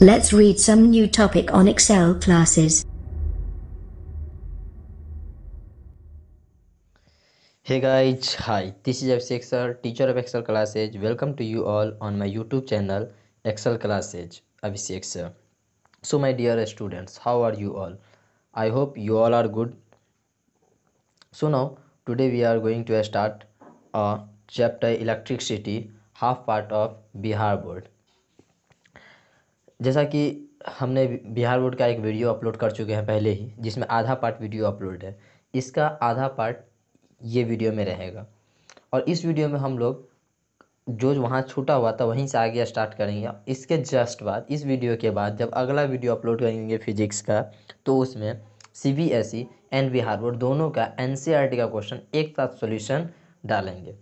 Let's read some new topic on Excel classes. Hey guys, hi, this is FC Excel, teacher of Excel classes. Welcome to you all on my YouTube channel Excel classes, ABC Excel. So my dear students, how are you all? I hope you all are good. So now, today we are going to start a uh, chapter electricity half part of Bihar board जैसा कि हमने Bihar board का एक video upload कर चुके हैं पहले ही जिसमें आधा पार्ट वीडियो अपलोड है इसका आधा पार्ट ये वीडियो में रहेगा और इस वीडियो में हम लोग जो वहाँ छूटा हुआ था वहीं से आगे स्टार्ट करेंगे इसके जस्ट बाद इस वीडियो के बाद जब अगला वीडियो अपलोड करेंगे फिजिक्स का तो उसमें C B S E and Bihar board दोनों का N C E R T question एक साथ सोल्यूशन डालेंगे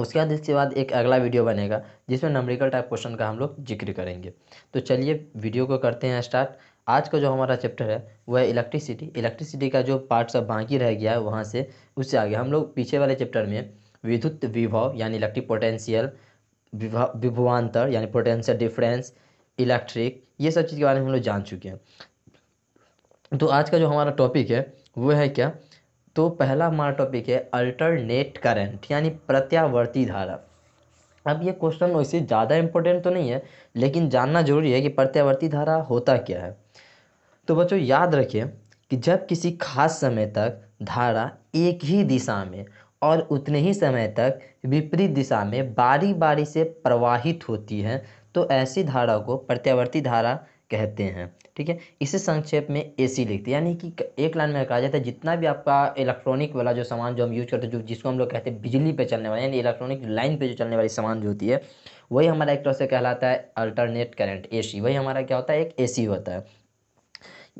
उसके बाद इसके बाद एक अगला वीडियो बनेगा जिसमें नंबरिकल टाइप क्वेश्चन का हम लोग जिक्र करेंगे तो चलिए वीडियो को करते हैं स्टार्ट आज का जो हमारा चैप्टर है वह है इलेक्ट्रिसिटी इलेक्ट्रिसिटी का जो पार्ट सब बाकी रह गया है वहाँ से उससे आगे हम लोग पीछे वाले चैप्टर में विद्युत विभव यानी इलेक्ट्रिक पोटेंशियल विभवान्तर यानी पोटेंशियल डिफरेंस इलेक्ट्रिक ये सब चीज़ के बारे में हम लोग जान चुके हैं तो आज का जो हमारा टॉपिक है वो है क्या तो पहला हमारा टॉपिक है अल्टरनेट करंट यानी प्रत्यावर्ती धारा अब ये क्वेश्चन वैसे ज़्यादा इम्पोर्टेंट तो नहीं है लेकिन जानना जरूरी है कि प्रत्यावर्ती धारा होता क्या है तो बच्चों याद रखिए कि जब किसी खास समय तक धारा एक ही दिशा में और उतने ही समय तक विपरीत दिशा में बारी बारी से प्रवाहित होती है तो ऐसी धारा को प्रत्यावर्ती धारा कहते हैं ठीक है इसे संक्षेप में ए सी लिखते हैं यानी कि एक लाइन में कहा जाता है जितना भी आपका इलेक्ट्रॉनिक वाला जो सामान जो हम यूज करते हैं जो जिसको हम लोग कहते हैं बिजली पे चलने वाला यानी इलेक्ट्रॉनिक लाइन पे जो चलने वाली सामान जो होती है वही हमारा एक तरह से कहलाता है अल्टरनेट करेंट ए वही हमारा क्या होता है एक ए होता है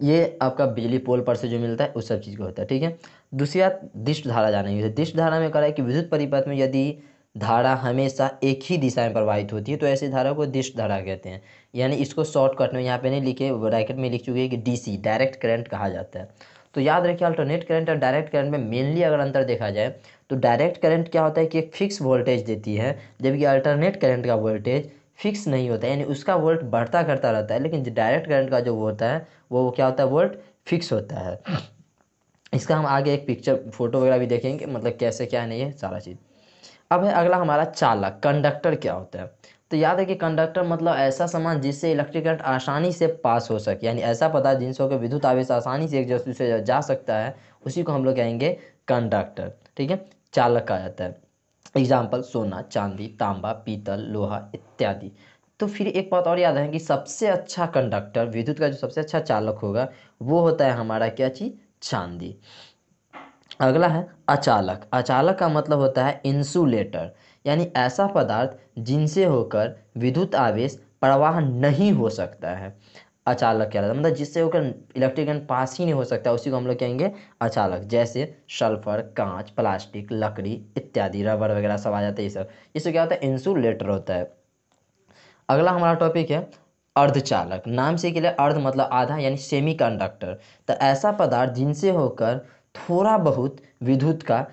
ये आपका बिजली पोल पर से जो मिलता है उस सब चीज़ का होता है ठीक है दूसरी बात दिष्ट धारा जाना है दिष्ट धारा में करा है कि विद्युत परिपथ में यदि धारा हमेशा एक ही दिशा में प्रवाहित होती है तो ऐसी धारा को दिष्ट धारा कहते हैं यानी इसको शॉर्टकट में यहाँ पे नहीं लिखे ब्रैकेट में लिख चुके हैं कि डीसी डायरेक्ट करंट कहा जाता है तो याद रखिए अल्टरनेट करंट और डायरेक्ट करंट में मेनली अगर अंतर देखा जाए तो डायरेक्ट करंट क्या होता है कि एक फिक्स वोल्टेज देती है जबकि अल्टरनेट करंट का वोल्टेज फिक्स नहीं होता है यानी उसका वोल्ट बढ़ता करता रहता है लेकिन डायरेक्ट करंट का जो होता है वो क्या होता है वोल्ट फिक्स होता है इसका हम आगे एक पिक्चर फोटो वगैरह भी देखेंगे मतलब कैसे क्या नहीं है सारा चीज़ अब है अगला हमारा चालक कंडक्टर क्या होता है तो याद है कि कंडक्टर मतलब ऐसा सामान जिससे इलेक्ट्रिक करंट आसानी से पास हो सके यानी ऐसा पदार्थ जिनसे होकर विद्युत आवेश आसानी से एक जगह से जा सकता है उसी को हम लोग कहेंगे कंडक्टर ठीक है चालक कहा जाता है एग्जाम्पल सोना चांदी तांबा पीतल लोहा इत्यादि तो फिर एक बात और याद है कि सबसे अच्छा कंडक्टर विद्युत का जो सबसे अच्छा चालक होगा वो होता है हमारा क्या चीज़ चांदी अगला है अचालक अचालक का मतलब होता है इंसुलेटर यानी ऐसा पदार्थ जिनसे होकर विद्युत आवेश प्रवाह नहीं हो सकता है अचालक रहता है मतलब जिससे होकर इलेक्ट्रिक करंट पास ही नहीं हो सकता उसी को हम लोग कहेंगे अचालक जैसे सल्फर कांच प्लास्टिक लकड़ी इत्यादि रबर वगैरह सब आ जाते हैं ये सब इससे क्या होता है इंसुलेटर होता है अगला हमारा टॉपिक है अर्धचालक नाम से के लिए अर्ध मतलब आधा यानी सेमी कंडक्टर तो ऐसा पदार्थ जिनसे होकर थोड़ा बहुत विद्युत का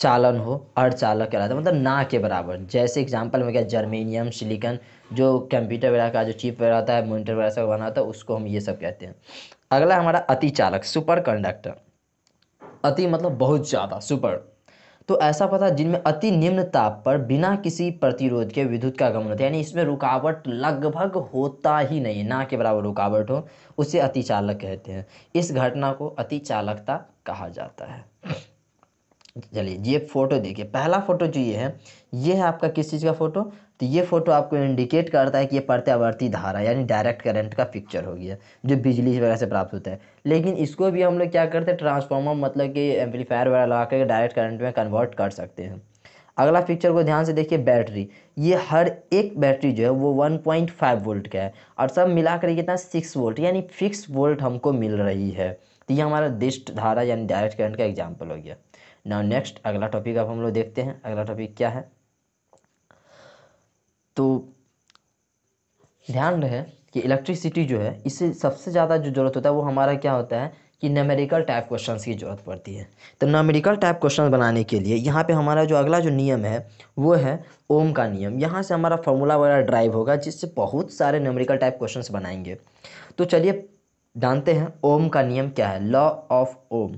चालन हो अर्धचालक कहलाता है मतलब ना के बराबर जैसे एग्जांपल में क्या जर्मेनियम सिलिकन जो कंप्यूटर वगैरह का जो चिप वगैरह होता है मोनिटर वगैरह सब बनाता है तो उसको हम ये सब कहते हैं अगला हमारा अति चालक सुपर कंडक्टर अति मतलब बहुत ज़्यादा सुपर तो ऐसा पता जिनमें अति निम्न ताप पर बिना किसी प्रतिरोध के विद्युत का गमन होता है यानी इसमें रुकावट लगभग होता ही नहीं ना के बराबर रुकावट हो उसे अति चालक कहते हैं इस घटना को अति चालकता कहा जाता है चलिए ये फ़ोटो देखिए पहला फ़ोटो जो ये है ये है आपका किस चीज़ का फ़ोटो तो ये फ़ोटो आपको इंडिकेट करता है कि ये प्रत्यावर्ती धारा यानी डायरेक्ट करंट का पिक्चर हो गया जो बिजली वगैरह से प्राप्त होता है लेकिन इसको भी हम लोग क्या करते हैं ट्रांसफार्मर मतलब कि एम्पलीफायर वगैरह लगा कर डायरेक्ट करंट में कन्वर्ट कर सकते हैं अगला पिक्चर को ध्यान से देखिए बैटरी ये हर एक बैटरी जो है वो 1.5 वोल्ट का है और सब मिलाकर कितना 6 वोल्ट यानी फिक्स वोल्ट हमको मिल रही है तो ये हमारा दिष्ट धारा यानी डायरेक्ट करंट का एग्जाम्पल हो गया नाउ नेक्स्ट अगला टॉपिक अब हम लोग देखते हैं अगला टॉपिक क्या है तो ध्यान रहे कि इलेक्ट्रिसिटी जो है इससे सबसे ज़्यादा जो ज़रूरत होता है वो हमारा क्या होता है कि नमेरिकल टाइप क्वेश्चंस की ज़रूरत पड़ती है तो नमेरिकल टाइप क्वेश्चन बनाने के लिए यहाँ पे हमारा जो अगला जो नियम है वो है ओम का नियम यहाँ से हमारा फॉर्मूला वगैरह ड्राइव होगा जिससे बहुत सारे नमेरिकल टाइप क्वेश्चन बनाएंगे तो चलिए जानते हैं ओम का नियम क्या है लॉ ऑफ ओम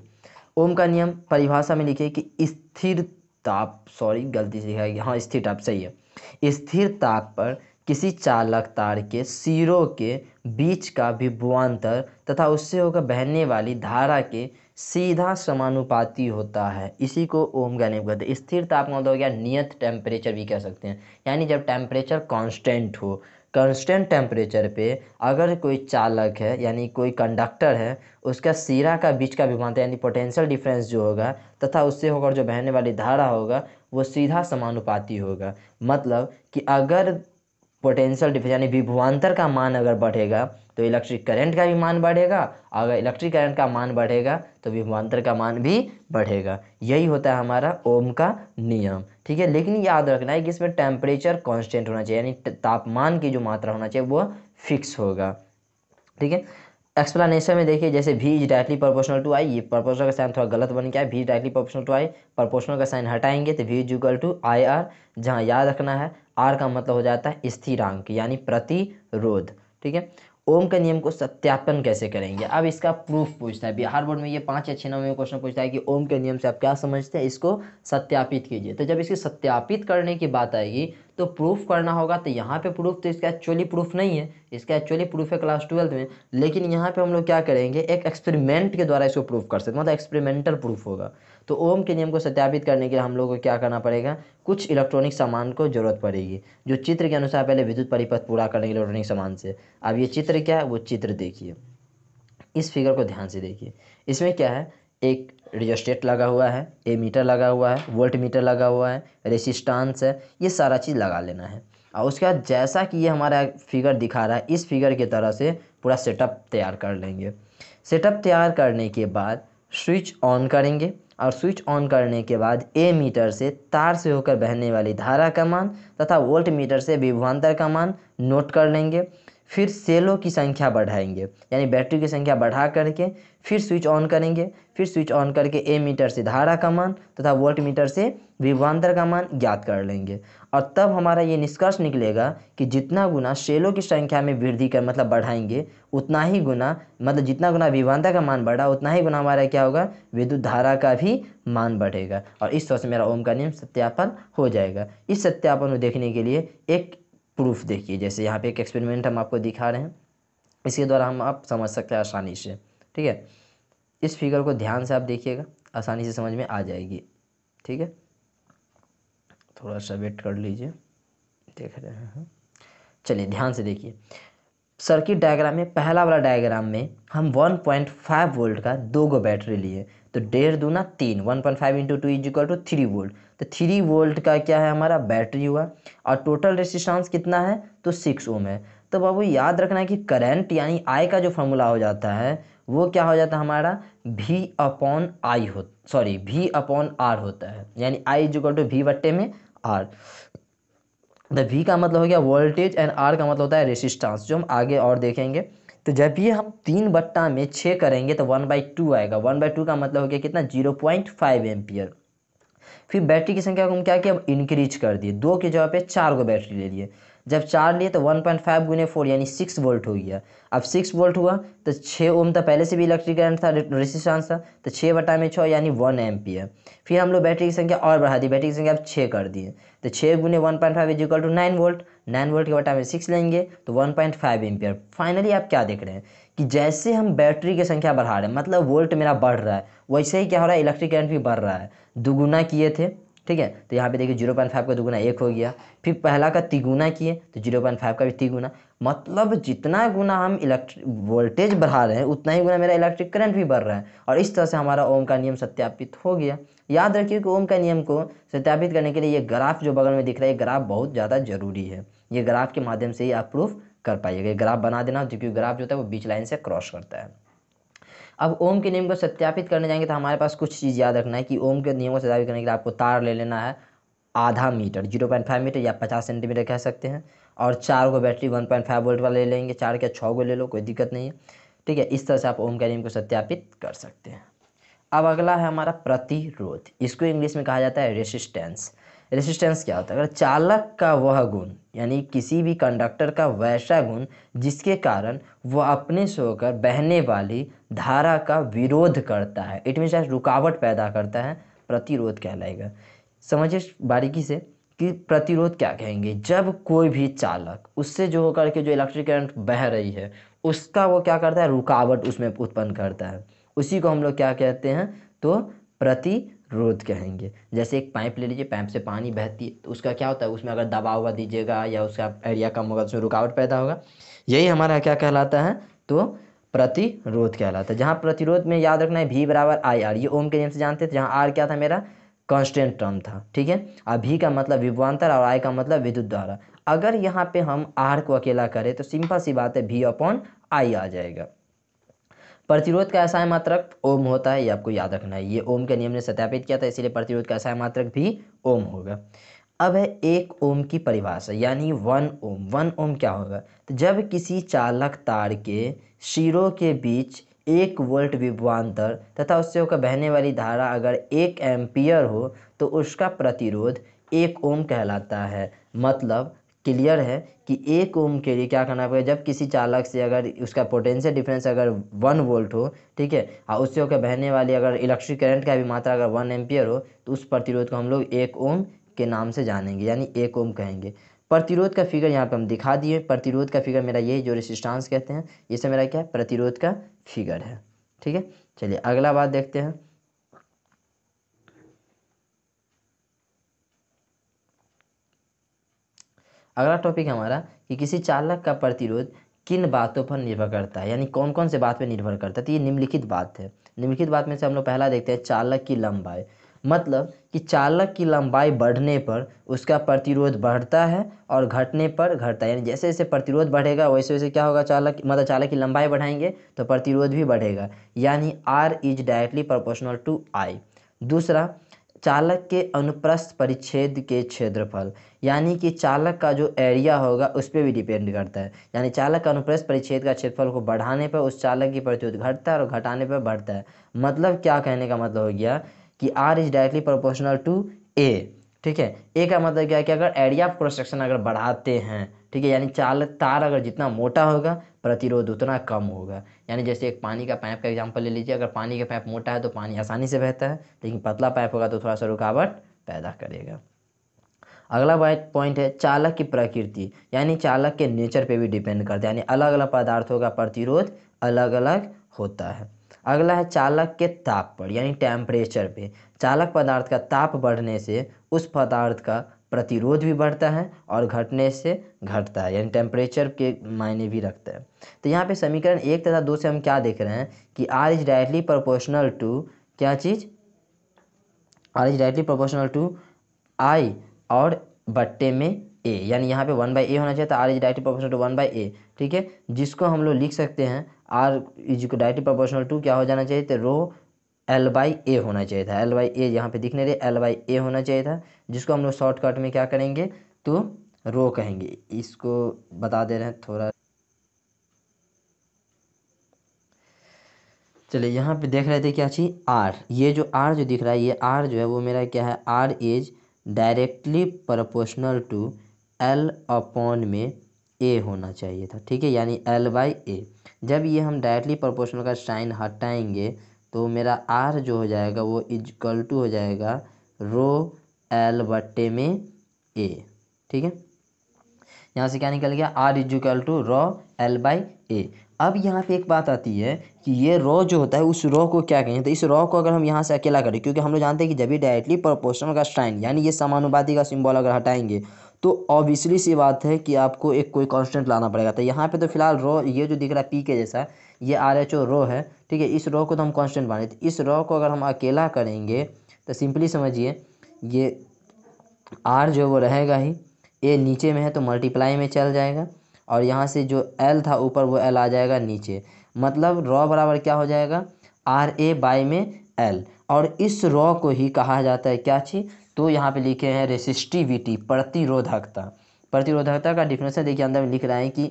ओम का नियम परिभाषा में लिखिए कि स्थिर ताप सॉरी गलती से है हाँ स्थिर ताप सही है स्थिर ताप पर किसी चालक तार के सिरों के बीच का विभवान्तर तथा उससे होकर बहने वाली धारा के सीधा समानुपाती होता है इसी को ओम का नियम कहते हैं स्थिर ताप मतलब हो गया नियत टेम्परेचर भी कह सकते हैं यानी जब टेम्परेचर कांस्टेंट हो कॉन्स्टेंट टेम्परेचर पे अगर कोई चालक है यानी कोई कंडक्टर है उसका सिरा का बीच का विभवांतर यानी पोटेंशियल डिफरेंस जो होगा तथा उससे होकर जो बहने वाली धारा होगा वो सीधा समानुपाती होगा मतलब कि अगर पोटेंशियल डिफरेंस यानी विभवान्तर का मान अगर बढ़ेगा तो इलेक्ट्रिक करंट का भी मान बढ़ेगा अगर इलेक्ट्रिक करंट का मान बढ़ेगा तो विभवांतर का मान भी बढ़ेगा यही होता है हमारा ओम का नियम ठीक है लेकिन याद रखना है कि इसमें टेम्परेचर कॉन्स्टेंट होना चाहिए यानी तापमान की जो मात्रा होना चाहिए वो फिक्स होगा ठीक है एक्सप्लेनेशन में देखिए जैसे V is directly proportional to I ये प्रोपोर्शनल का साइन थोड़ा गलत बन गया है V directly proportional to I proportional का साइन हटाएंगे तो भी इजल टू आई आर जहाँ याद रखना है आर का मतलब हो जाता है स्थिरांक यानी प्रतिरोध ठीक है ओम के नियम को सत्यापन कैसे करेंगे अब इसका प्रूफ पूछता है बिहार बोर्ड में ये पाँच या छः नंबर में क्वेश्चन पूछता है कि ओम के नियम से आप क्या समझते हैं इसको सत्यापित कीजिए तो जब इसकी सत्यापित करने की बात आएगी तो प्रूफ करना होगा तो यहाँ पे प्रूफ तो इसका एक्चुअली प्रूफ नहीं है इसका एक्चुअली प्रूफ है क्लास ट्वेल्थ में लेकिन यहाँ पे हम लोग क्या करेंगे एक एक्सपेरिमेंट के द्वारा इसको प्रूफ कर सकते हैं मतलब एक्सपेरिमेंटल प्रूफ होगा तो ओम के नियम को सत्यापित करने के लिए हम लोग को क्या करना पड़ेगा कुछ इलेक्ट्रॉनिक सामान को जरूरत पड़ेगी जो चित्र के अनुसार पहले विद्युत परिपथ पूरा करने के इलेक्ट्रॉनिक सामान से अब ये चित्र क्या है वो चित्र देखिए इस फिगर को ध्यान से देखिए इसमें क्या है एक रजिस्ट्रेट लगा हुआ है ए मीटर लगा हुआ है वोल्ट मीटर लगा हुआ है रेसिस्टांस है ये सारा चीज़ लगा लेना है और उसके बाद जैसा कि ये हमारा फिगर दिखा रहा है इस फिगर की तरह से पूरा सेटअप तैयार कर लेंगे सेटअप तैयार करने के बाद स्विच ऑन करेंगे और स्विच ऑन करने के बाद ए मीटर से तार से होकर बहने वाली धारा का मान तथा वोल्ट मीटर से विभवांतर का मान नोट कर लेंगे फिर सेलों की संख्या बढ़ाएंगे यानी बैटरी की संख्या बढ़ा करके फिर स्विच ऑन करेंगे फिर स्विच ऑन करके ए मीटर से धारा का मान तथा वोल्ट मीटर से विभवान्तर का मान ज्ञात कर लेंगे और तब हमारा ये निष्कर्ष निकलेगा कि जितना गुना सेलों की संख्या में वृद्धि कर मतलब बढ़ाएंगे उतना ही गुना मतलब जितना गुना विभवान्तर का मान बढ़ा उतना ही गुना हमारा क्या होगा विद्युत धारा का भी मान बढ़ेगा और इस तरह से मेरा ओम का नियम सत्यापन हो जाएगा इस सत्यापन को देखने के लिए एक प्रूफ देखिए जैसे यहाँ पे एक एक्सपेरिमेंट हम आपको दिखा रहे हैं इसके द्वारा हम आप समझ सकते हैं आसानी से ठीक है इस फिगर को ध्यान से आप देखिएगा आसानी से समझ में आ जाएगी ठीक है थोड़ा सा वेट कर लीजिए देख रहे हैं चलिए ध्यान से देखिए सर्किट डायग्राम में पहला वाला डायग्राम में हम 1.5 वोल्ट का दो गो बैटरी लिए तो डेढ़ दूना तीन one point five into two is equal to three volt तो थ्री वोल्ट का क्या है हमारा बैटरी हुआ और टोटल रेसिस्टेंस कितना है तो सिक्स ओम है तो बाबू याद रखना है कि करंट यानी आई का जो फॉर्मूला हो जाता है वो क्या हो जाता है हमारा भी अपॉन आई हो सॉरी भी अपॉन आर होता है यानी आई जो टू भी बट्टे में आर द भी का मतलब हो गया वोल्टेज एंड आर का मतलब होता है रेसिस्टेंस जो हम आगे और देखेंगे तो जब ये हम तीन बट्टा में छः करेंगे तो वन बाई टू आएगा वन बाई टू का मतलब हो गया कितना जीरो पॉइंट फाइव एम्पियर फिर बैटरी की संख्या को हम क्या किया इंक्रीज कर दिए दो की जगह पे चार को बैटरी ले लिए जब चार लिए तो वन पॉइंट फाइव गुने फोर यानी सिक्स वोल्ट हो गया अब सिक्स वोल्ट हुआ तो छः ओम तो पहले से भी इलेक्ट्रिक करंट था रेसिस्टेंस था तो छः बटा में छः यानी वन है फिर हम लोग बैटरी की संख्या और बढ़ा दी बैटरी की संख्या अब छः कर दिए तो छः गुने one point five is equal to nine volt nine volt के बटा में सिक्स लेंगे तो वन पॉइंट फाइव है फाइनली आप क्या देख रहे हैं कि जैसे हम बैटरी की संख्या बढ़ा रहे हैं मतलब वोल्ट मेरा बढ़ रहा है वैसे ही क्या हो रहा है इलेक्ट्रिक करंट भी बढ़ रहा है दुगुना किए थे ठीक है तो यहाँ पे देखिए जीरो पॉइंट फाइव का दुगुना एक हो गया फिर पहला का तिगुना किए तो जीरो पॉइंट फाइव का भी तिगुना मतलब जितना गुना हम इलेक्ट्रिक वोल्टेज बढ़ा रहे हैं उतना ही गुना मेरा इलेक्ट्रिक करंट भी बढ़ रहा है और इस तरह से हमारा ओम का नियम सत्यापित हो गया याद रखिए कि ओम का नियम को सत्यापित करने के लिए ये ग्राफ जो बगल में दिख रहा है ये ग्राफ बहुत ज़्यादा जरूरी है ये ग्राफ के माध्यम से ही आप प्रूफ कर पाइएगा ये ग्राफ बना देना क्योंकि ग्राफ जो होता है वो बीच लाइन से क्रॉस करता है अब ओम के नियम को सत्यापित करने जाएंगे तो हमारे पास कुछ चीज़ याद रखना है कि ओम के नियम को सत्यापित करने के लिए आपको तार ले लेना है आधा metre zero point five metre या पचास सेंटीमीटर कह सकते हैं और चार गो battery one point five volt वाला ले लेंगे चार या छः गो ले लो कोई दिक्कत नहीं है ठीक है इस तरह से आप ओम के नियम को सत्यापित कर सकते हैं अब अगला है हमारा प्रतिरोध इसको इंग्लिश में कहा जाता है रेसिस्टेंस रेसिस्टेंस क्या होता है अगर चालक का वह गुण यानी किसी भी कंडक्टर का वैसा गुण जिसके कारण वह अपने से होकर बहने वाली धारा का विरोध करता है इट मीन रुकावट पैदा करता है प्रतिरोध कहलाएगा समझिए बारीकी से कि प्रतिरोध क्या कहेंगे जब कोई भी चालक उससे जो होकर के जो इलेक्ट्रिक करंट बह रही है उसका वो क्या करता है रुकावट उसमें उत्पन्न करता है उसी को हम लोग क्या कहते हैं तो प्रति रोध कहेंगे जैसे एक पाइप ले लीजिए पाइप से पानी बहती है तो उसका क्या होता है उसमें अगर दबाव हुआ दीजिएगा या उसका एरिया कम होगा तो उसमें रुकावट पैदा होगा यही हमारा क्या कहलाता है तो प्रतिरोध कहलाता है जहाँ प्रतिरोध में याद रखना है भी बराबर आई आर ये ओम के नियम से जानते थे जहाँ आर क्या था मेरा कॉन्स्टेंट टर्म था ठीक है अब भी का मतलब विभवान्तर और आई का मतलब विद्युत द्वारा अगर यहाँ पे हम आर को अकेला करें तो सिंपल सी बात है भी अपॉन आई आ जाएगा प्रतिरोध का ऐसा मात्रक ओम होता है ये आपको याद रखना है ये ओम के नियम ने सत्यापित किया था इसीलिए प्रतिरोध का ऐसा मात्रक भी ओम होगा अब है एक ओम की परिभाषा यानी वन ओम वन ओम क्या होगा तो जब किसी चालक तार के सिरों के बीच एक वोल्ट विभवान्तर तथा उससे होकर बहने वाली धारा अगर एक एम्पियर हो तो उसका प्रतिरोध एक ओम कहलाता है मतलब क्लियर है कि एक ओम के लिए क्या करना पड़ेगा जब किसी चालक से अगर उसका पोटेंशियल डिफरेंस अगर वन वोल्ट हो ठीक है और उससे होकर बहने वाली अगर इलेक्ट्रिक करंट का भी मात्रा अगर वन एम्पियर हो तो उस प्रतिरोध को हम लोग एक ओम के नाम से जानेंगे यानी एक ओम कहेंगे प्रतिरोध का फिगर यहाँ पर हम दिखा दिए प्रतिरोध का फिगर मेरा यही जो रेसिस्टांस कहते हैं ये मेरा क्या है प्रतिरोध का फिगर है ठीक है चलिए अगला बात देखते हैं अगला टॉपिक हमारा कि किसी चालक का प्रतिरोध किन बातों पर निर्भर करता है यानी कौन कौन से बात पर निर्भर करता है तो ये निम्नलिखित बात है निम्नलिखित बात में से हम लोग पहला देखते हैं चालक की लंबाई मतलब कि चालक की लंबाई बढ़ने पर उसका प्रतिरोध बढ़ता है और घटने पर घटता है यानी जैसे जैसे प्रतिरोध बढ़ेगा वैसे वैसे क्या होगा चालक मतलब चालक की लंबाई बढ़ाएंगे तो प्रतिरोध भी बढ़ेगा यानी R is directly proportional to I दूसरा चालक के अनुप्रस्थ परिच्छेद के क्षेत्रफल यानी कि चालक का जो एरिया होगा उस पर भी डिपेंड करता है यानी चालक का अनुप्रस्थ परिच्छेद का क्षेत्रफल को बढ़ाने पर उस चालक की प्रतिरोध घटता है और घटाने पर बढ़ता है मतलब क्या कहने का मतलब हो गया कि R is directly proportional to A ठीक है ए का मतलब क्या है कि अगर एरिया ऑफ क्रॉस सेक्शन अगर बढ़ाते हैं ठीक है यानी चाल तार अगर जितना मोटा होगा प्रतिरोध उतना कम होगा यानी जैसे एक पानी का पाइप का एग्जाम्पल ले लीजिए अगर पानी का पाइप मोटा है तो पानी आसानी से बहता है लेकिन पतला पाइप होगा तो थोड़ा सा रुकावट पैदा करेगा अगला पॉइंट है चालक की प्रकृति यानी चालक के नेचर पे भी डिपेंड करता है यानी अलग अलग पदार्थों का प्रतिरोध अलग अलग होता है अगला है चालक के ताप पर यानी टेम्परेचर पे चालक पदार्थ का ताप बढ़ने से उस पदार्थ का प्रतिरोध भी बढ़ता है और घटने से घटता है यानी टेम्परेचर के मायने भी रखता है तो यहाँ पे समीकरण एक तथा दो से हम क्या देख रहे हैं कि R is directly proportional to क्या चीज़ R is directly proportional to I और बट्टे में ए यानी यहाँ पे वन बाई ए होना चाहिए तो R is directly proportional to one by A ठीक है जिसको हम लोग लिख सकते हैं R is directly proportional to क्या हो जाना चाहिए तो रो एल बाई ए होना चाहिए था एल बाई ए यहाँ पे दिखने रहे एल बाई ए होना चाहिए था जिसको हम लोग शॉर्टकट में क्या करेंगे तो रो कहेंगे इसको बता दे रहे हैं थोड़ा चलिए यहाँ पे देख रहे थे क्या चीज़ आर ये जो आर जो दिख रहा है ये आर जो है वो मेरा क्या है R is directly proportional to L upon में ए होना चाहिए था ठीक है यानी एल बाई ए जब ये हम डायरेक्टली प्रपोर्शनल का साइन हटाएंगे तो मेरा आर जो हो जाएगा वो इजकल टू हो जाएगा रो एल बट्टे में ए ठीक है यहाँ से क्या निकल गया R is equal to rho L by A अब यहाँ पे एक बात आती है कि ये रॉ जो होता है उस रो को क्या कहें तो इस रॉ को अगर हम यहाँ से अकेला करें क्योंकि हम लोग जानते हैं कि जब भी डायरेक्टली प्रोपोर्शनल का स्ट्राइन यानी ये समानुपाती का सिंबल अगर हटाएंगे तो ऑब्वियसली सी बात है कि आपको एक कोई कांस्टेंट लाना पड़ेगा तो यहाँ पे तो फिलहाल रो ये जो दिख रहा है पी के जैसा ये आर एच ओ रो है ठीक है इस रो को तो हम कांस्टेंट माने तो इस रो को अगर हम अकेला करेंगे तो सिंपली समझिए ये आर जो वो रहेगा ही ए नीचे में है तो मल्टीप्लाई में चल जाएगा और यहाँ से जो एल था ऊपर वो एल आ जाएगा नीचे मतलब रॉ बराबर क्या हो जाएगा आर ए बाई में एल और इस रॉ को ही कहा जाता है क्या चीज़ तो यहाँ पे लिखे हैं रेसिस्टिविटी प्रतिरोधकता प्रतिरोधकता का डिफिनेशन देखिए अंदर में लिख रहा है कि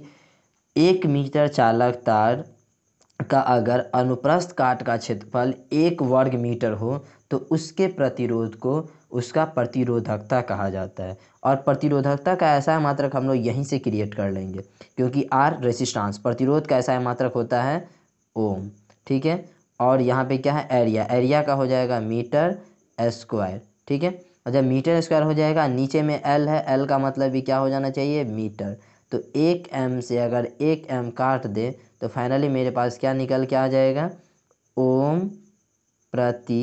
एक मीटर चालक तार का अगर अनुप्रस्थ काट का क्षेत्रफल एक वर्ग मीटर हो तो उसके प्रतिरोध को उसका प्रतिरोधकता कहा जाता है और प्रतिरोधकता का ऐसा है मात्रक हम लोग यहीं से क्रिएट कर लेंगे क्योंकि आर रेसिस्टांस प्रतिरोध का ऐसा है मात्रक होता है ओम ठीक है और यहाँ पे क्या है एरिया एरिया का हो जाएगा मीटर स्क्वायर ठीक है और जब मीटर स्क्वायर हो जाएगा नीचे में एल है एल का मतलब भी क्या हो जाना चाहिए मीटर तो एक एम से अगर एक एम काट दे तो फाइनली मेरे पास क्या निकल के आ जाएगा ओम प्रति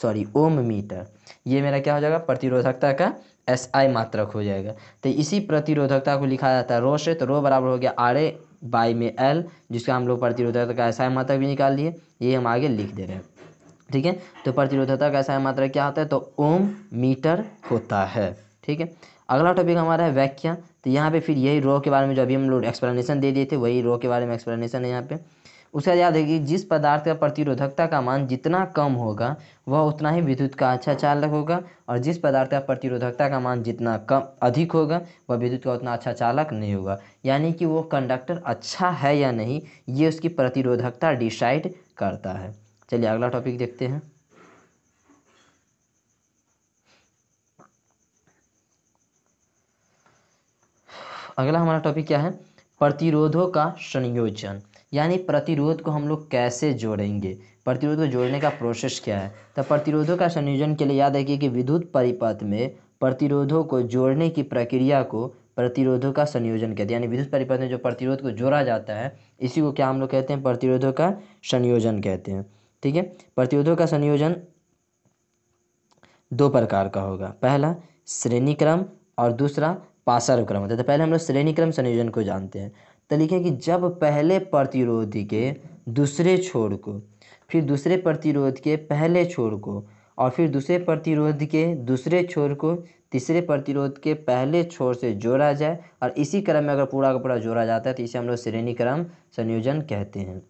सॉरी ओम मीटर ये मेरा क्या हो जाएगा प्रतिरोधकता का एस आई मात्रक हो जाएगा तो इसी प्रतिरोधकता को लिखा जाता है रो से तो रो बराबर हो गया आर ए बाई में एल जिसका हम लोग प्रतिरोधकता का एस आई मात्रक भी निकाल लिए ये हम आगे लिख दे रहे हैं ठीक है तो प्रतिरोधता का ऐसा मात्रा क्या होता है तो ओम मीटर होता है ठीक है अगला टॉपिक हमारा है व्याख्या तो यहाँ पे फिर यही रो के बारे में जो अभी हम लोग एक्सप्लेनेशन दे दिए थे वही रो के बारे में एक्सप्लेनेशन है यहाँ पे उसका याद है कि जिस पदार्थ का प्रतिरोधकता का मान जितना कम होगा वह उतना ही विद्युत का अच्छा चालक होगा और जिस पदार्थ का प्रतिरोधकता का मान जितना कम अधिक होगा वह विद्युत का उतना अच्छा चालक नहीं होगा यानी कि वो कंडक्टर अच्छा है या नहीं ये उसकी प्रतिरोधकता डिसाइड करता है चलिए अगला टॉपिक देखते हैं अगला हमारा टॉपिक क्या है प्रतिरोधों का संयोजन यानी प्रतिरोध को हम लोग कैसे जोड़ेंगे प्रतिरोध को जोड़ने का प्रोसेस क्या है तो प्रतिरोधों का संयोजन के लिए याद रखिए कि विद्युत परिपथ में प्रतिरोधों को जोड़ने की प्रक्रिया को प्रतिरोधों का संयोजन कहते हैं यानी विद्युत परिपथ में जो प्रतिरोध को जोड़ा जाता है इसी को क्या हम लोग कहते हैं प्रतिरोधों का संयोजन कहते हैं ठीक है प्रतिरोधों का संयोजन दो प्रकार का होगा पहला श्रेणी क्रम और दूसरा पासार क्रम होता है तो पहले हम लोग श्रेणी क्रम संयोजन को जानते हैं तो लिखे कि जब पहले प्रतिरोधी के दूसरे छोर को फिर दूसरे प्रतिरोध के पहले छोर को और फिर दूसरे प्रतिरोध के दूसरे छोर को तीसरे प्रतिरोध के पहले छोर से जोड़ा जाए और इसी क्रम में अगर पूरा का पूरा जोड़ा जाता है तो इसे हम लोग श्रेणी क्रम संयोजन कहते हैं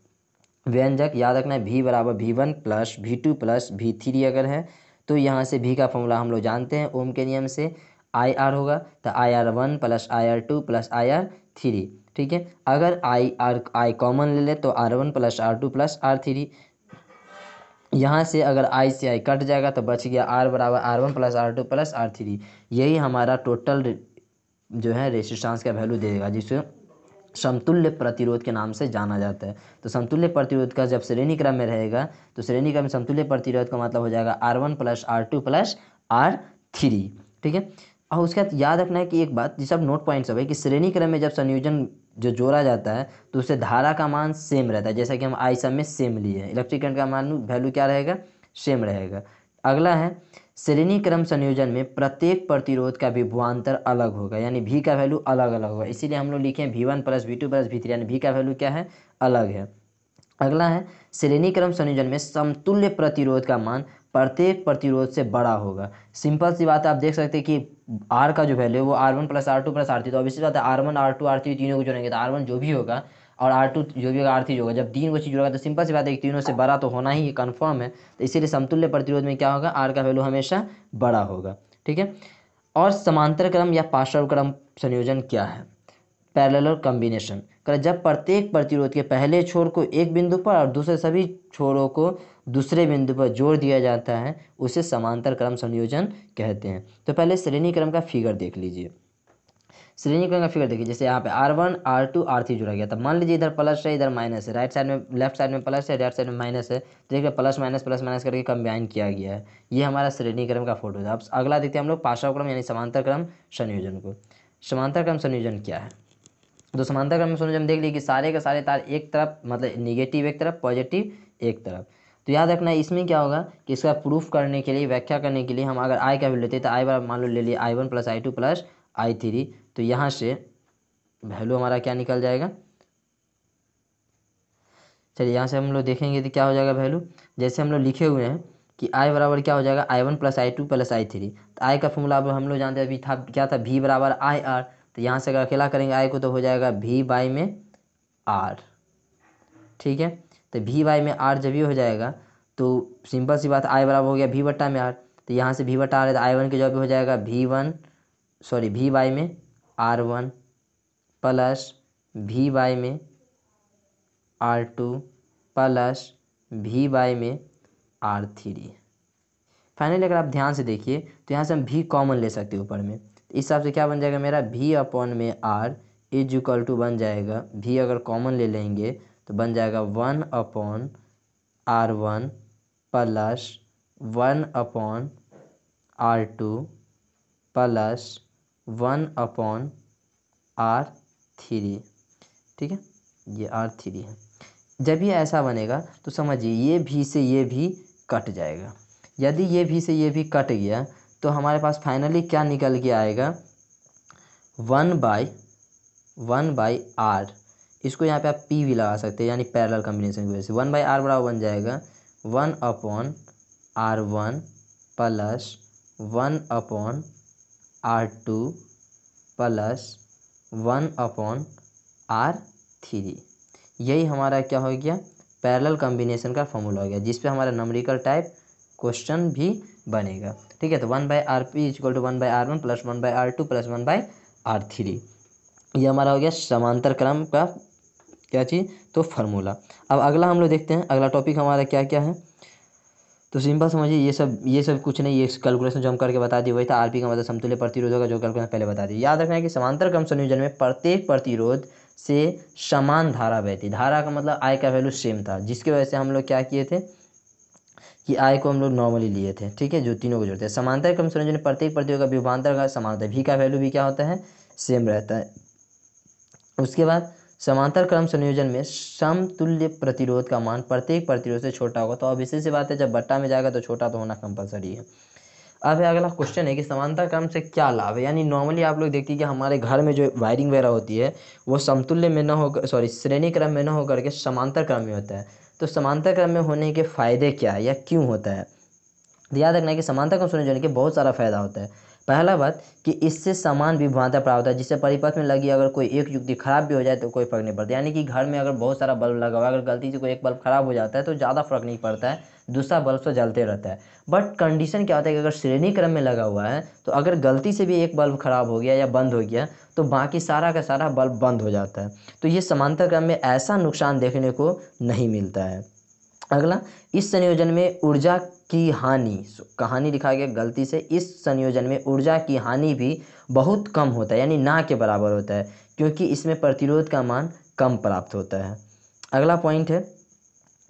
व्यंजक याद रखना है भी बराबर V one plus V two plus V three अगर है तो यहाँ से भी का फॉर्मूला हम लोग जानते हैं ओम के नियम से आई आर होगा तो I R one plus I R two plus I R three ठीक है अगर आई आर आई कॉमन ले ले तो R one plus R two plus R three यहाँ से अगर आई से आई कट जाएगा तो बच गया आर बराबर R one plus R two plus R three यही हमारा टोटल जो है रेसिस्टांस का वैल्यू देगा जिसको समतुल्य प्रतिरोध के नाम से जाना जाता है तो समतुल्य प्रतिरोध का जब श्रेणी क्रम में रहेगा तो श्रेणी क्रम में समतुल्य प्रतिरोध का मतलब हो जाएगा R one plus R two plus R three ठीक है और उसके बाद याद रखना है कि एक बात जिस सब नोट पॉइंट्स है कि श्रेणी क्रम में जब संयोजन जो जोड़ा जाता है तो उससे धारा का मान सेम रहता है जैसा कि हम आई सब में सेम लिए हैं इलेक्ट्रिक करंट का मान वैल्यू क्या रहेगा सेम रहेगा अगला है श्रेणी क्रम संयोजन में प्रत्येक प्रतिरोध का विभवान्तर अलग होगा यानी भी का वैल्यू अलग अलग होगा इसीलिए हम लोग लिखे हैं V one plus V two plus three यानी भी का वैल्यू क्या है अलग है अगला है श्रेणी क्रम संयोजन में समतुल्य प्रतिरोध का मान प्रत्येक प्रतिरोध से बड़ा होगा सिंपल सी बात है आप देख सकते हैं कि आर का जो वैल्यू है वो R one plus R two plus R three तो अब इसी बात है R one R two R three तीनों को जोड़ेंगे तो आर वन जो भी होगा और आर टू जो भी होगा आर थ्री होगा जब तीन को चीज़ होगा तो सिंपल सी बात है कि तीनों से बड़ा तो होना ही कन्फर्म है तो इसीलिए समतुल्य प्रतिरोध में क्या होगा आर का वैल्यू हमेशा बड़ा होगा ठीक है और समांतर क्रम या पार्श्व क्रम संयोजन क्या है पैरेलल कम्बिनेशन कर जब प्रत्येक प्रतिरोध के पहले छोर को एक बिंदु पर और दूसरे सभी छोरों को दूसरे बिंदु पर जोड़ दिया जाता है उसे समांतर क्रम संयोजन कहते हैं तो पहले श्रेणी क्रम का फिगर देख लीजिए श्रेणीकरण का फिगर देखिए जैसे यहाँ पे R one R two R three जुड़ा गया था मान लीजिए इधर प्लस है इधर माइनस है राइट साइड में लेफ्ट साइड में प्लस है राइट साइड में माइनस है तो देखिए प्लस माइनस प्लस माइनस करके कंबाइन किया गया है ये हमारा श्रेणीक्रम का फोटो था अब अगला देखते हैं हम लोग पाशा क्रम यानी समांतर क्रम संयोजन को समांतर क्रम संयोजन क्या है तो समांतर क्रम संयोजन देख लीजिए कि सारे के सारे तार एक तरफ मतलब निगेटिव एक तरफ पॉजिटिव एक तरफ तो याद रखना इसमें क्या होगा कि इसका प्रूफ करने के लिए व्याख्या करने के लिए हम अगर आई का वैल्यू लेते हैं तो आई बार मान लो ले लिए I one plus I two plus I three तो यहाँ से वैल्यू हमारा क्या निकल जाएगा चलिए यहाँ से हम लोग देखेंगे तो क्या हो जाएगा वैल्यू जैसे हम लोग लिखे हुए हैं कि आई बराबर क्या हो जाएगा I one plus I two plus I three तो आई का फॉर्मूला अब हम लोग जानते हैं अभी था क्या था भी बराबर आई आर तो यहाँ से अगर अकेला करेंगे आई को तो हो जाएगा भी बाई में आर ठीक है तो भी बाई में आर जब ये हो जाएगा तो सिंपल सी बात आई बराबर हो गया भी बट्टा में आर तो यहाँ से भी बट्टा आ रहा है तो आई वन की जगह हो जाएगा V one sorry V by में R one plus V Y में R two plus V Y में आर थ्री फाइनली अगर आप ध्यान से देखिए तो यहाँ से हम भी कॉमन ले सकते हैं ऊपर में तो इस हिसाब से क्या बन जाएगा मेरा भी अपॉन में आर इज इक्वल टू बन जाएगा भी अगर कॉमन ले लेंगे तो बन जाएगा one upon R one plus one upon R two plus one upon R three ठीक है ये आर थ्री है जब ये ऐसा बनेगा तो समझिए ये भी से ये भी कट जाएगा यदि ये भी से ये भी कट गया तो हमारे पास फाइनली क्या निकल के आएगा one by one by R इसको यहाँ पे आप पी भी लगा सकते हैं यानी पैरेलल कम्बिनेशन की वजह से वन बाई आर बराबर बन जाएगा one upon R one plus one upon R two plus one upon R three यही हमारा क्या हो गया पैरेलल कॉम्बिनेशन का फॉर्मूला हो गया जिस पे हमारा नमरिकल टाइप क्वेश्चन भी बनेगा ठीक है तो one by R P is equal to one by R one plus one by R two plus one by R three ये हमारा हो गया समांतर क्रम का क्या चीज़ तो फार्मूला अब अगला हम लोग देखते हैं अगला टॉपिक हमारा क्या क्या है तो सिंपल समझिए ये सब ये सब कुछ नहीं ये कैलकुलेशन जो हम करके बता दिए वही था आरपी का मतलब समतुल्य प्रतिरोधों का जो कैलकुलेशन पहले बता दिए याद रखना है कि समांतर क्रम संयोजन में प्रत्येक प्रतिरोध से समान धारा बहती धारा का मतलब आय का वैल्यू सेम था जिसकी वजह से हम लोग क्या किए थे कि आय को हम लोग नॉर्मली लिए थे ठीक है जो तीनों को जोड़ते हैं समांतर क्रम संयोजन में प्रत्येक प्रतिरोध का विभांतर का समान होता है भी का वैल्यू भी क्या होता है सेम रहता है उसके बाद समांतर क्रम संयोजन में समतुल्य प्रतिरोध का मान प्रत्येक प्रतिरोध से छोटा होगा तो अब इसी से बात है जब बट्टा में जाएगा तो छोटा तो होना कंपलसरी है अब है अगला क्वेश्चन है कि समांतर क्रम से क्या लाभ है यानी नॉर्मली आप लोग देखते हैं कि हमारे घर में जो वायरिंग वगैरह होती है वो समतुल्य में न होकर सॉरी श्रेणी क्रम में न होकर के समांतर क्रम में होता है तो समांतर क्रम में होने के फायदे क्या है या क्यों होता है याद रखना है कि समांतर क्रम संयोजन जाने के बहुत सारा फायदा होता है पहला बात कि इससे समान विभ्रांता प्राप्त है जिससे परिपथ में लगी अगर कोई एक युक्ति खराब भी हो जाए तो कोई फर्क नहीं पड़ता यानी कि घर में अगर बहुत सारा बल्ब लगा हुआ है अगर गलती से कोई एक बल्ब खराब हो जाता है तो ज़्यादा फर्क नहीं पड़ता है दूसरा बल्ब तो जलते रहता है बट कंडीशन क्या होता है कि अगर श्रेणी क्रम में लगा हुआ है तो अगर गलती से भी एक बल्ब खराब हो गया या बंद हो गया तो बाकी सारा का सारा बल्ब बंद हो जाता है तो ये समांतर क्रम में ऐसा नुकसान देखने को नहीं मिलता है अगला इस संयोजन में ऊर्जा की हानि कहानी लिखा गया गलती से इस संयोजन में ऊर्जा की हानि भी बहुत कम होता है यानी ना के बराबर होता है क्योंकि इसमें प्रतिरोध का मान कम प्राप्त होता है अगला पॉइंट है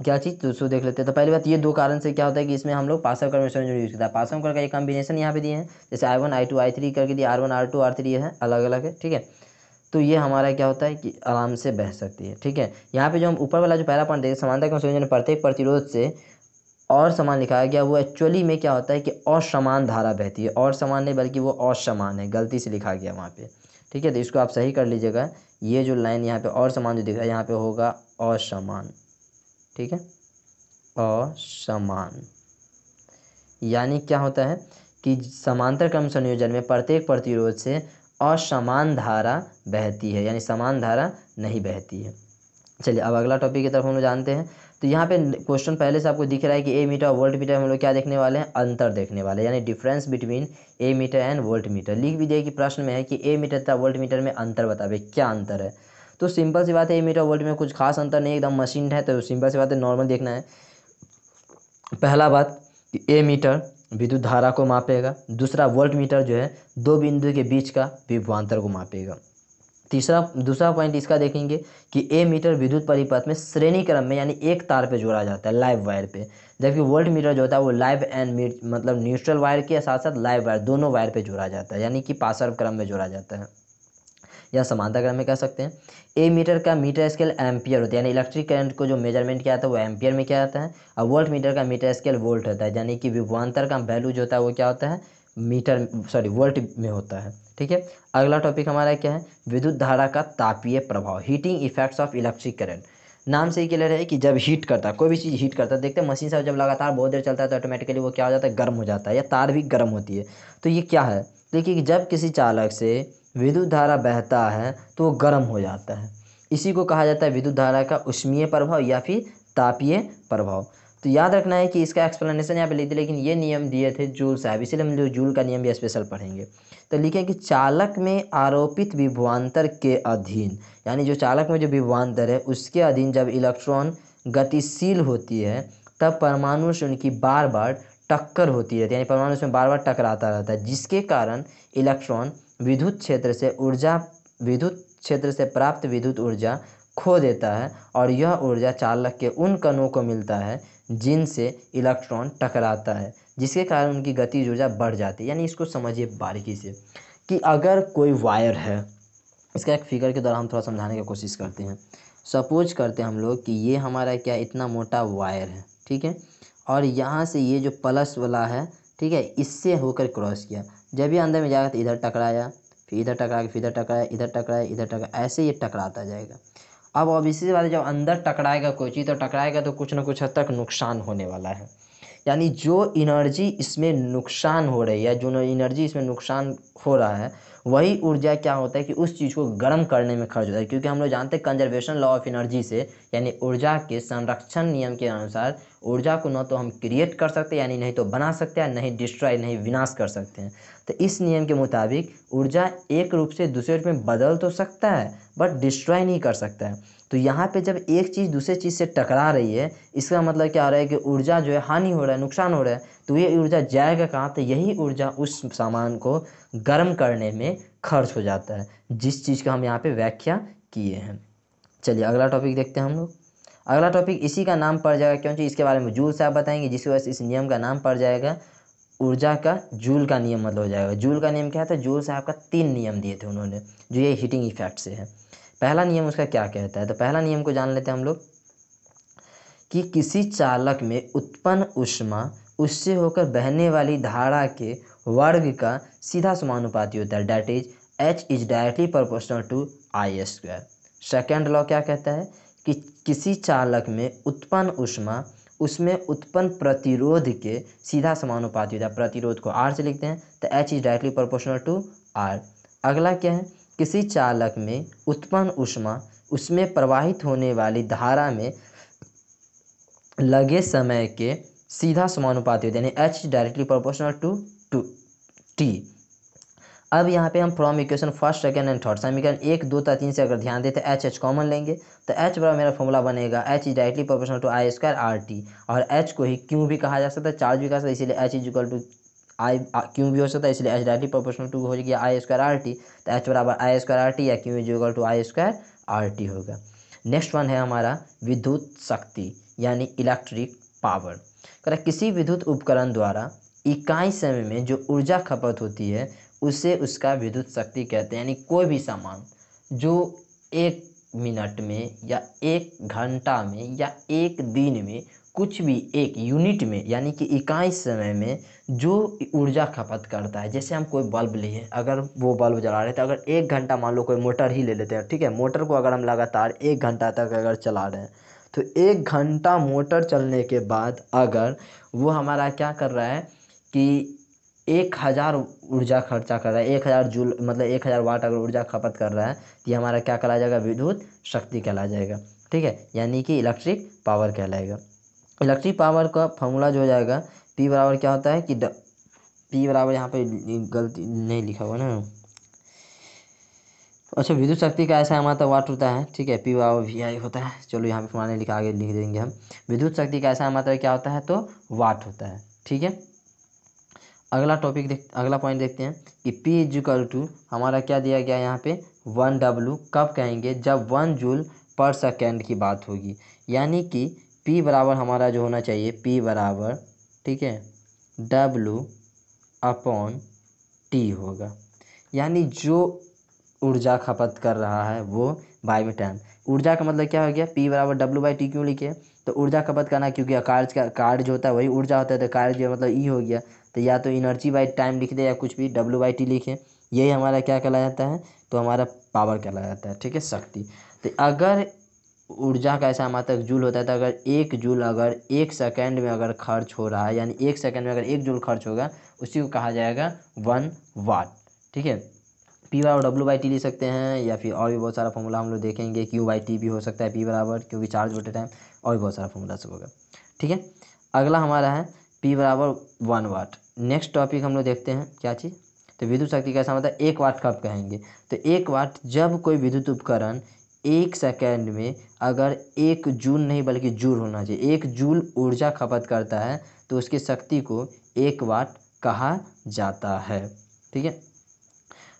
क्या चीज़ दोस्तों देख लेते हैं तो पहली बात ये दो कारण से क्या होता है कि इसमें हम लोग पासव कर संयोजन यूज़ करता है पासव कर का ये कॉम्बिनेशन यहाँ पे दिए हैं जैसे I one I two I three करके दिए R one R two R three है अलग अलग है ठीक है तो ये हमारा क्या होता है कि आराम से बह सकती है ठीक है यहाँ पे जो हम ऊपर वाला जो पहला पॉइंट देखिए समानता के संयोजन प्रत्येक प्रतिरोध से और समान लिखाया गया वो एक्चुअली में क्या होता है कि असमान धारा बहती है और समान नहीं बल्कि वो असमान है गलती से लिखा गया वहाँ पे ठीक है तो इसको आप सही कर लीजिएगा ये जो लाइन यहाँ पे और समान जो दिख रहा है यहाँ पे होगा असमान ठीक है असमान यानी क्या होता है कि समांतर क्रम संयोजन में प्रत्येक प्रतिरोध से असमान धारा बहती है यानी समान धारा नहीं बहती है चलिए अब अगला टॉपिक की तरफ हम लोग जानते हैं तो यहाँ पे क्वेश्चन पहले से आपको दिख रहा है कि ए मीटर और वोल्ट मीटर हम लोग क्या देखने वाले हैं अंतर देखने वाले हैं यानी difference between ammeter and voltmeter लिख भी दिया कि प्रश्न में है कि ए मीटर तथा वोल्ट मीटर में अंतर बतावे क्या अंतर है तो सिंपल सी बात है ए मीटर वोल्ट में कुछ खास अंतर नहीं एकदम मशीन है तो सिंपल सी बात है नॉर्मल देखना है पहला बात कि ए मीटर विद्युत धारा को मापेगा दूसरा वोल्ट मीटर जो है दो बिंदु के बीच का विभवांतर को मापेगा तीसरा दूसरा पॉइंट इसका देखेंगे कि ए मीटर विद्युत परिपथ में श्रेणी क्रम में यानी एक तार पे जोड़ा जाता है लाइव वायर पे जबकि वोल्ट मीटर जो होता है वो लाइव एंड मतलब न्यूट्रल वायर के साथ साथ लाइव वायर दोनों वायर पे जोड़ा जाता है यानी कि पासर्व क्रम में जोड़ा जाता है या समानता क्रम में कह सकते हैं ए मीटर का मीटर स्केल एम्पियर होता है यानी इलेक्ट्रिक करंट को जो मेजरमेंट किया जाता है वो एम्पियर में किया जाता है और वोल्ट मीटर का मीटर स्केल वोल्ट होता है यानी कि विभवान्तर का वैल्यू जो होता है वो क्या होता है मीटर सॉरी वोल्ट में होता है ठीक है अगला टॉपिक हमारा क्या है विद्युत धारा का तापीय प्रभाव heating effects of electric current नाम से ही क्लियर है कि जब हीट करता है कोई भी चीज़ हीट करता है देखते हैं मशीन से जब लगातार बहुत देर चलता है तो ऑटोमेटिकली वो क्या हो जाता है गर्म हो जाता है या तार भी गर्म होती है तो ये क्या है देखिए कि जब किसी चालक से विद्युत धारा बहता है तो वो गर्म हो जाता है इसी को कहा जाता है विद्युत धारा का उष्मीय प्रभाव या फिर तापीय प्रभाव तो याद रखना है कि इसका एक्सप्लेनेशन यहाँ पे लिख दिया लेकिन ये नियम दिए थे जूल साहब इसीलिए हम लोग जूल का नियम भी स्पेशल पढ़ेंगे तो लिखे कि चालक में आरोपित विभवान्तर के अधीन यानी जो चालक में जो विभवान्तर है उसके अधीन जब इलेक्ट्रॉन गतिशील होती है तब परमाणु से उनकी बार बार टक्कर होती रहती है यानी परमाणु से बार बार टकराता रहता है जिसके कारण इलेक्ट्रॉन विद्युत क्षेत्र से ऊर्जा विद्युत क्षेत्र से प्राप्त विद्युत ऊर्जा खो देता है और यह ऊर्जा चालक के उन कणों को मिलता है जिनसे इलेक्ट्रॉन टकराता है जिसके कारण उनकी गतिज ऊर्जा बढ़ जाती है यानी इसको समझिए बारीकी से कि अगर कोई वायर है इसका एक फिगर के द्वारा हम थोड़ा समझाने की कोशिश करते हैं सपोज करते हैं हम लोग कि ये हमारा क्या इतना मोटा वायर है ठीक है और यहाँ से ये जो प्लस वाला है ठीक है इससे होकर क्रॉस किया जब ये अंदर में जाएगा तो इधर टकराया फिर इधर टकरा के फिर इधर टकराया इधर टकराया इधर टकराया ऐसे ये टकराता जाएगा अब ऑब्वियसली सी बात है जब अंदर टकराएगा कोई चीज़ तो टकराएगा तो कुछ ना कुछ हद तक नुकसान होने वाला है यानी जो इनर्जी इसमें नुकसान हो रही है जो इनर्जी इसमें नुकसान हो रहा है वही ऊर्जा क्या होता है कि उस चीज़ को गर्म करने में खर्च होता है क्योंकि हम लोग जानते हैं कंजर्वेशन लॉ ऑफ एनर्जी से यानी ऊर्जा के संरक्षण नियम के अनुसार ऊर्जा को न तो हम क्रिएट कर सकते हैं यानी नहीं तो बना सकते हैं नहीं डिस्ट्रॉय नहीं विनाश कर सकते हैं तो इस नियम के मुताबिक ऊर्जा एक रूप से दूसरे रूप में बदल तो सकता है बट डिस्ट्रॉय नहीं कर सकता है तो यहाँ पे जब एक चीज़ दूसरे चीज़ से टकरा रही है इसका मतलब क्या हो रहा है कि ऊर्जा जो है हानि हो रहा है नुकसान हो रहा है तो ये ऊर्जा जाएगा कहाँ तो यही ऊर्जा उस सामान को गर्म करने में खर्च हो जाता है जिस चीज़ का हम यहाँ पे व्याख्या किए हैं चलिए अगला टॉपिक देखते हैं हम लोग अगला टॉपिक इसी का नाम पड़ जाएगा क्योंकि इसके बारे में जूल साहब बताएंगे जिसकी वजह से इस नियम का नाम पड़ जाएगा ऊर्जा का जूल का नियम मतलब हो जाएगा जूल का नियम क्या था जूल साहब का तीन नियम दिए थे उन्होंने जो ये हीटिंग इफेक्ट से है पहला नियम उसका क्या कहता है तो पहला नियम को जान लेते हैं हम लोग कि किसी चालक में उत्पन्न उष्मा उससे होकर बहने वाली धारा के वर्ग का सीधा समानुपाती होता है that is H is directly proportional to I square second law क्या कहता है कि किसी चालक में उत्पन्न उष्मा उसमें उत्पन्न प्रतिरोध के सीधा समानुपाती होता है प्रतिरोध को आर से लिखते हैं तो H is directly proportional to R अगला क्या है किसी चालक में उत्पन्न ऊष्मा उसमें प्रवाहित होने वाली धारा में लगे समय के सीधा समानुपाती होती है यानी H directly proportional to to T अब यहाँ पे हम from equation first second and third समीकरण एक दो तथा तीन से अगर ध्यान देते एच एच कॉमन लेंगे तो एच बराबर मेरा फॉर्मूला बनेगा H is directly proportional to I square R T और एच को ही क्यों भी कहा जा सकता है चार्ज भी कहा सकता है इसीलिए H is equal to I Q भी हो सकता है इसलिए H dot T proportional to हो गया आई स्क्वायर आर टी तो एच बराबर आई स्क्वायर आर टी या Q is equal to I square R T होगा नेक्स्ट वन है हमारा विद्युत शक्ति यानी इलेक्ट्रिक पावर करें किसी विद्युत उपकरण द्वारा इकाई समय में जो ऊर्जा खपत होती है उसे उसका विद्युत शक्ति कहते हैं यानी कोई भी सामान जो एक मिनट में या एक घंटा में या एक दिन में कुछ भी एक यूनिट में यानी कि इकाई समय में जो ऊर्जा खपत करता है जैसे हम कोई बल्ब लिए अगर वो बल्ब जला रहे हैं तो अगर एक घंटा मान लो कोई मोटर ही ले लेते हैं ठीक है मोटर को अगर हम लगातार एक घंटा तक अगर चला रहे हैं तो एक घंटा मोटर चलने के बाद अगर वो हमारा क्या कर रहा है कि एक हज़ार ऊर्जा खर्चा कर रहा है एक हज़ार जूल मतलब एक हज़ार वाट अगर ऊर्जा खपत कर रहा है तो ये हमारा क्या कहला जाएगा विद्युत शक्ति कहला जाएगा ठीक है यानी कि इलेक्ट्रिक पावर कहलाएगा इलेक्ट्रिक पावर का फॉर्मूला जो हो जाएगा पी बराबर क्या होता है कि ड पी बराबर यहाँ पे गलती नहीं लिखा हुआ ना अच्छा विद्युत शक्ति का ऐसा मात्रा वाट होता है ठीक है पी बराबर वी आई होता है चलो यहाँ पे फलाने लिखा आगे लिख देंगे हम विद्युत शक्ति का ऐसा मात्रा क्या होता है तो वाट होता है ठीक है अगला टॉपिक देख अगला पॉइंट देखते हैं कि पी इजिकल टू हमारा क्या दिया गया यहाँ पे वन डब्लू कब कहेंगे जब वन जूल पर सेकेंड की बात होगी यानी कि पी बराबर हमारा जो होना चाहिए पी बराबर ठीक है डब्लू अपॉन टी होगा यानी जो ऊर्जा खपत कर रहा है वो बाई में टाइम ऊर्जा का मतलब क्या हो गया पी बराबर W बाई टी क्यों लिखे तो ऊर्जा खपत करना क्योंकि कार्य का कार्य जो होता है वही ऊर्जा होता है तो कार्य मतलब ई e हो गया तो या तो इनर्जी बाई टाइम लिख दे या कुछ भी डब्लू बाई टी लिखे यही हमारा क्या कहला जाता है तो हमारा पावर कहला जाता है ठीक है शक्ति तो अगर ऊर्जा का ऐसा मात्र जूल होता है तो अगर एक जूल अगर एक सेकेंड में अगर खर्च हो रहा है यानी एक सेकेंड में अगर एक जूल खर्च होगा उसी को कहा जाएगा वन वाट ठीक है पी बराबर डब्ल्यू बाई टी ले सकते हैं या फिर और भी बहुत सारा फॉर्मूला हम लोग देखेंगे क्यू बाई टी भी हो सकता है पी बराबर क्योंकि चार्ज बटे टाइम और भी बहुत सारा फॉर्मूला सब होगा ठीक है अगला हमारा है पी बराबर वन वाट नेक्स्ट टॉपिक हम लोग देखते हैं क्या चीज़ तो विद्युत शक्ति का ऐसा मतलब एक वाट कब कहेंगे तो एक वाट जब कोई विद्युत उपकरण एक सेकेंड में अगर एक जूल नहीं बल्कि जूल होना चाहिए एक जूल ऊर्जा खपत करता है तो उसकी शक्ति को एक वाट कहा जाता है ठीक है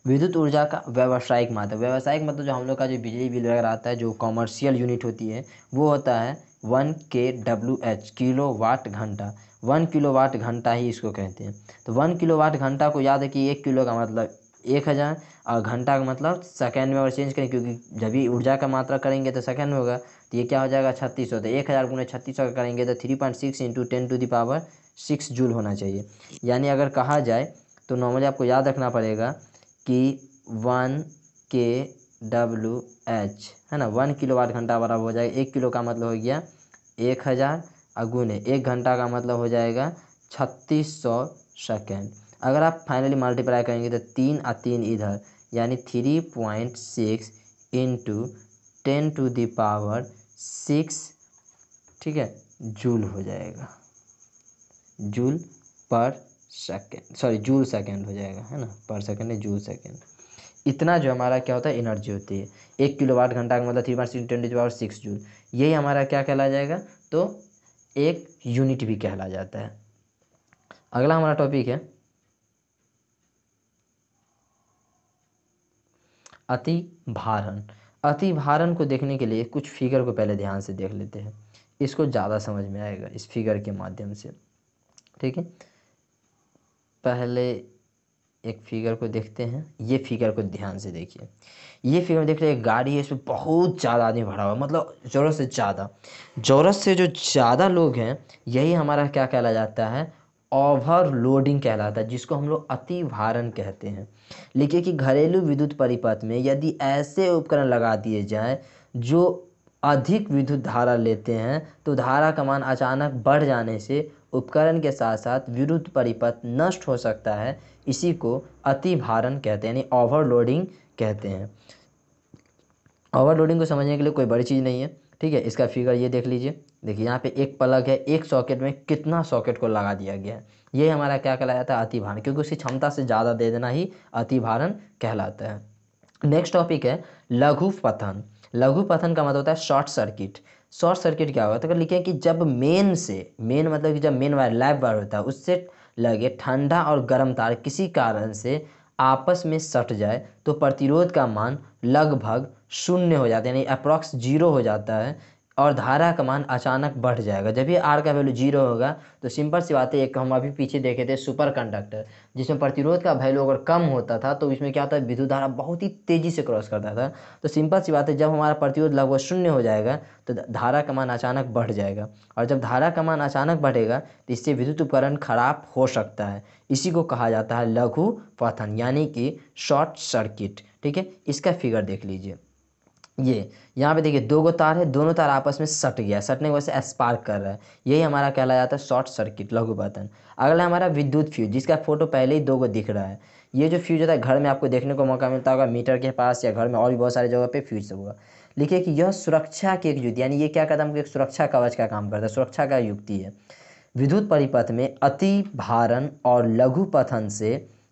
विद्युत ऊर्जा का व्यावसायिक मात्रा व्यावसायिक मतलब जो हम लोग का जो बिजली बिल वगैरह आता है जो कॉमर्शियल यूनिट होती है वो होता है वन के डब्ल्यू एच किलो वाट घंटा वन किलो वाट घंटा ही इसको कहते हैं तो वन किलो वाट घंटा को याद है कि एक किलो का मतलब एक हज़ार और घंटा का मतलब सेकेंड में अगर चेंज करें क्योंकि जब भी ऊर्जा का मात्रा करेंगे तो सेकेंड में होगा तो ये क्या हो जाएगा छत्तीस सौ तो एक हज़ार गुना छत्तीस सौ का करेंगे तो three point six into ten to the power six joule होना चाहिए यानी अगर कहा जाए तो नॉर्मली आपको याद रखना पड़ेगा कि वन के डब्लू एच है ना वन किलो वाट घंटा बराबर हो जाएगा एक किलो का मतलब हो गया एक हज़ार और गुने एक घंटा का मतलब हो जाएगा छत्तीस सौ सेकेंड अगर आप फाइनली मल्टीप्लाई करेंगे तो तीन और तीन इधर यानी three point six into ten to the power six ठीक है जूल हो जाएगा जूल पर सेकेंड सॉरी जूल सेकेंड हो जाएगा है ना पर सेकेंड जूल सेकेंड इतना जो हमारा क्या होता है एनर्जी होती है एक किलो वाट घंटा का मतलब three point six twenty power six joule यही हमारा क्या कहला जाएगा तो एक यूनिट भी कहला जाता है अगला हमारा टॉपिक है अति भारण अति भारण को देखने के लिए कुछ फिगर को पहले ध्यान से देख लेते हैं इसको ज़्यादा समझ में आएगा इस फिगर के माध्यम से ठीक है पहले एक फिगर को देखते हैं ये फिगर को ध्यान से देखिए ये फिगर देख रहे हैं गाड़ी है इसमें बहुत ज़्यादा आदमी भरा हुआ मतलब जोरस से ज़्यादा जोरस से जो ज़्यादा लोग हैं यही हमारा क्या कहला जाता है ओवरलोडिंग कहलाता है जिसको हम लोग अति भारण कहते हैं लिखिए कि घरेलू विद्युत परिपथ में यदि ऐसे उपकरण लगा दिए जाएं जो अधिक विद्युत धारा लेते हैं तो धारा का मान अचानक बढ़ जाने से उपकरण के साथ साथ विद्युत परिपथ नष्ट हो सकता है इसी को अति भारण कहते हैं यानी ओवरलोडिंग कहते हैं ओवरलोडिंग को समझने के लिए कोई बड़ी चीज़ नहीं है ठीक है इसका फिगर ये देख लीजिए देखिए यहाँ पे एक प्लग है एक सॉकेट में कितना सॉकेट को लगा दिया गया है ये हमारा क्या कहलाया था अतिभारण क्योंकि उसकी क्षमता से ज़्यादा दे देना ही अतिभारण कहलाता है नेक्स्ट टॉपिक है लघु पथन लघु पथन का मतलब होता है शॉर्ट सर्किट शॉर्ट सर्किट क्या होगा तो अगर लिखे कि जब मेन से मेन मतलब कि जब मेन वायर लैब वायर होता है उससे लगे ठंडा और गर्म तार किसी कारण से आपस में सट जाए तो प्रतिरोध का मान लगभग शून्य हो जाता है यानी अप्रॉक्स जीरो हो जाता है और धारा का मान अचानक बढ़ जाएगा जब ये आर का वैल्यू जीरो होगा तो सिंपल सी बात है एक हम अभी पीछे देखे थे सुपर कंडक्टर जिसमें प्रतिरोध का वैल्यू अगर कम होता था तो इसमें क्या होता है विद्युत धारा बहुत ही तेज़ी से क्रॉस करता था तो सिंपल सी बात है जब हमारा प्रतिरोध लगभग शून्य हो जाएगा तो धारा का मान अचानक बढ़ जाएगा और जब धारा का मान अचानक बढ़ेगा तो इससे विद्युत उपकरण खराब हो सकता है इसी को कहा जाता है लघु पथन यानी कि शॉर्ट सर्किट ठीक है इसका फिगर देख लीजिए ये यहाँ पे देखिए दो गो तार है दोनों तार आपस में सट गया सटने की वजह से स्पार्क कर रहा है यही हमारा कहला जाता है शॉर्ट सर्किट लघु बतन अगला हमारा विद्युत फ्यूज जिसका फोटो पहले ही दो गो दिख रहा है ये जो फ्यूज होता है घर में आपको देखने को मौका मिलता होगा मीटर के पास या घर में और भी बहुत सारी जगह पर फ्यूज होगा लिखिए कि यह सुरक्षा की एक युद्ध यानी ये क्या कदम एक सुरक्षा कवच का काम करता है सुरक्षा का युक्ति है विद्युत परिपथ में अति भारण और लघु पथन से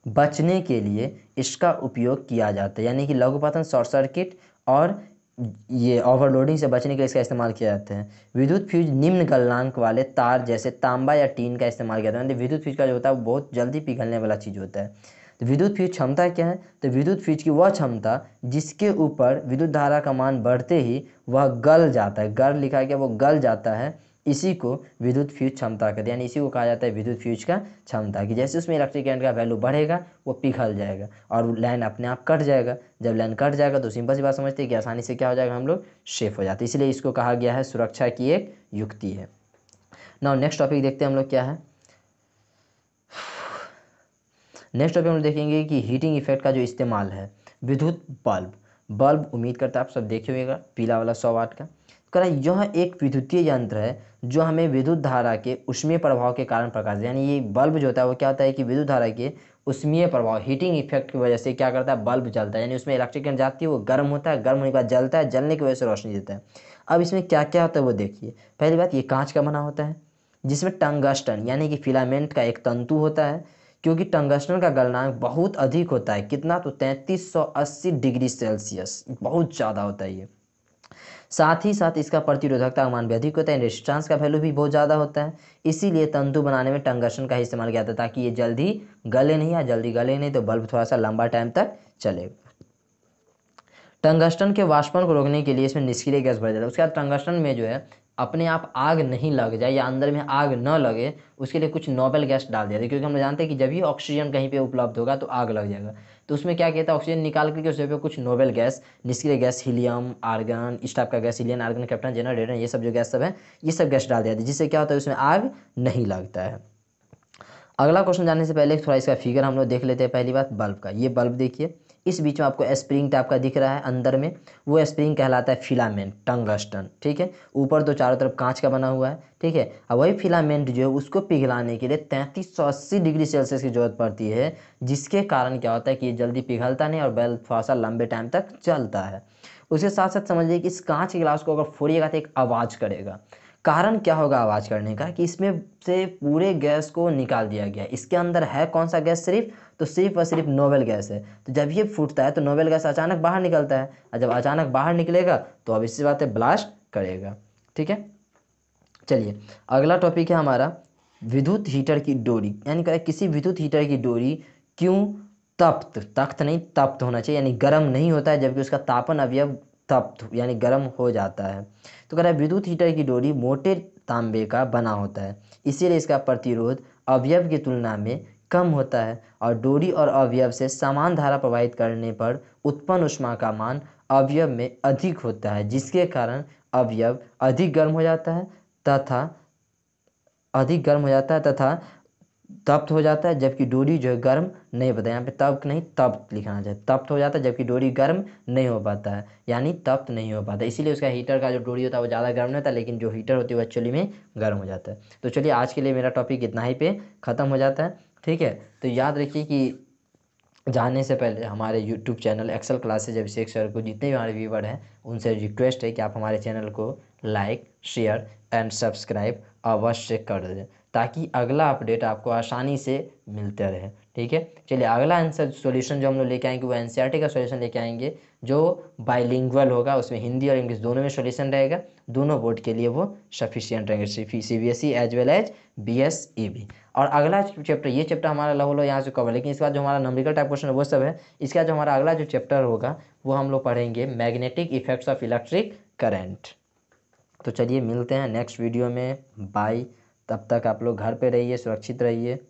बचने के लिए इसका उपयोग किया जाता है यानी कि लघुपतन शॉर्ट सर्किट और ये ओवरलोडिंग से बचने के लिए इसका इस्तेमाल किया जाता है विद्युत फ्यूज निम्न गलनांक वाले तार जैसे तांबा या टीन का इस्तेमाल किया जाता है मतलब विद्युत फ्यूज का जो होता है वो बहुत जल्दी पिघलने वाला चीज़ होता है तो विद्युत फ्यूज क्षमता क्या है तो विद्युत फ्यूज की वह क्षमता जिसके ऊपर विद्युत धारा का मान बढ़ते ही वह गल जाता है गल लिखा गया वो गल जाता है इसी को विद्युत फ्यूज क्षमता कहते हैं यानी इसी को कहा जाता है विद्युत फ्यूज का क्षमता कि जैसे उसमें इलेक्ट्रिक करंट का वैल्यू बढ़ेगा वो पिघल जाएगा और लाइन अपने आप कट जाएगा जब लाइन कट जाएगा तो सिंपल सी बात समझते हैं कि आसानी से क्या हो जाएगा हम लोग सेफ हो जाते हैं इसलिए इसको कहा गया है सुरक्षा की एक युक्ति है नाउ नेक्स्ट टॉपिक देखते हैं हम लोग क्या है नेक्स्ट टॉपिक हम लोग देखेंगे कि हीटिंग इफेक्ट का जो इस्तेमाल है विद्युत बल्ब बल्ब उम्मीद करता है आप सब देखे हुएगा पीला वाला सौ वाट का करा यह एक विद्युतीय यंत्र है जो हमें विद्युत धारा के उष्मीय प्रभाव के कारण प्रकाश यानी ये बल्ब जो होता है वो क्या होता है कि विद्युत धारा के उष्मीय प्रभाव हीटिंग इफेक्ट की वजह से क्या करता है बल्ब जलता है यानी उसमें इलेक्ट्रिक करंट जाती है वो गर्म होता है गर्म होने के बाद जलता है जलने की वजह से रोशनी देता है अब इसमें क्या क्या होता है वो देखिए पहली बात ये कांच का बना होता है जिसमें टंगस्टन यानी कि फिलामेंट का एक तंतु होता है क्योंकि टंगस्टन का गलनांक बहुत अधिक होता है कितना तो तैंतीस डिग्री सेल्सियस बहुत ज़्यादा होता है ये साथ ही साथ इसका प्रतिरोधकता मान भी अधिक होता है रेस्टांस का वैल्यू भी बहुत ज़्यादा होता है इसीलिए तंतु बनाने में टंगर्षण का इस्तेमाल किया जाता है ताकि ये जल्दी गले नहीं या जल्दी गले नहीं तो बल्ब थोड़ा सा लंबा टाइम तक चले टंगस्टन के वाष्पन को रोकने के लिए इसमें निष्क्रिय गैस भर जाता है उसके बाद टंगस्टन में जो है अपने आप आग नहीं लग जाए या अंदर में आग न लगे उसके लिए कुछ नोबल गैस डाल दिया क्योंकि हम जानते हैं कि जब भी ऑक्सीजन कहीं पे उपलब्ध होगा तो आग लग जाएगा तो उसमें क्या कहता है ऑक्सीजन निकाल करके उस पे कुछ नोबल गैस निष्क्रिय गैस हीलियम आर्गन इस टाइप का gas helium argon captain generator ये सब जो गैस सब है ये सब गैस डाल दिया था जिससे क्या होता है उसमें आग नहीं लगता है अगला क्वेश्चन जानने से पहले थोड़ा इसका फिगर हम लोग देख लेते हैं पहली बात बल्ब का ये बल्ब देखिए इस बीच में आपको स्प्रिंग टाइप का दिख रहा है अंदर में वो स्प्रिंग कहलाता है फिलामेंट टंगस्टन ठीक है ऊपर तो चारों तरफ कांच का बना हुआ है ठीक है अब वही फिलामेंट जो है उसको पिघलाने के लिए तैंतीस सौ अस्सी डिग्री सेल्सियस की जरूरत पड़ती है जिसके कारण क्या होता है कि ये जल्दी पिघलता नहीं और बैल थोड़ा सा लंबे टाइम तक चलता है उसके साथ साथ समझिए कि इस कांच के गिलास को अगर फोड़िएगा तो एक आवाज़ करेगा कारण क्या होगा आवाज़ करने का कि इसमें से पूरे गैस को निकाल दिया गया इसके अंदर है कौन सा गैस सिर्फ तो सिर्फ और सिर्फ नोबेल गैस है तो जब ये फूटता है तो नोबेल गैस अचानक बाहर निकलता है और जब अचानक बाहर निकलेगा तो अब इसी बात है ब्लास्ट करेगा ठीक है चलिए अगला टॉपिक है हमारा विद्युत हीटर की डोरी यानी कि किसी विद्युत हीटर की डोरी क्यों तप्त तख्त नहीं तप्त होना चाहिए यानी गर्म नहीं होता है जबकि उसका तापन अवयव तप्त यानी गर्म हो जाता है तो कह रहा है विद्युत हीटर की डोरी मोटे तांबे का बना होता है इसीलिए इसका प्रतिरोध अवयव की तुलना में कम होता है और डोरी और अवयव से समान धारा प्रवाहित करने पर उत्पन्न उष्मा का मान अवयव में अधिक होता है जिसके कारण अवयव अधिक गर्म हो जाता है तथा अधिक गर्म हो जाता है तथा तप्त हो जाता है जबकि डोरी जो है गर्म नहीं होता यहाँ पे तप्त नहीं तप्त लिखना चाहिए तप्त हो जाता है जबकि डोरी गर्म नहीं हो पाता है यानी तप्त नहीं हो पाता इसीलिए उसका हीटर का जो डोरी होता है वो ज़्यादा गर्म नहीं होता लेकिन जो हीटर होती है वो एक्चुअली में गर्म हो जाता है तो चलिए आज के लिए मेरा टॉपिक इतना ही पे ख़त्म हो जाता है ठीक है तो याद रखिए कि जाने से पहले हमारे YouTube channel Excel classes Abhishek sir को जितने भी हमारे व्यूवर हैं उनसे रिक्वेस्ट है कि आप हमारे चैनल को लाइक शेयर एंड सब्सक्राइब अवश्य कर दें ताकि अगला अपडेट आपको आसानी से मिलते रहे ठीक है चलिए अगला आंसर सॉल्यूशन जो हम लोग लेके आएंगे वो एन का सॉल्यूशन लेके आएंगे जो बाइलिंगुअल होगा उसमें हिंदी और इंग्लिश दोनों में सॉल्यूशन रहेगा दोनों बोर्ड के लिए वो सफिशियंट रहेंगे C B S E as well as B S E B और अगला चैप्टर ये चैप्टर हमारा लव लो यहाँ से कवर लेकिन इसका जो हमारा नंबरिकल टाइप क्वेश्चन है वो सब है इसका जो हमारा अगला जो चैप्टर होगा वो हम लोग पढ़ेंगे magnetic effects of electric current तो चलिए मिलते हैं नेक्स्ट वीडियो में बाय तब तक आप लोग घर पर रहिए सुरक्षित रहिए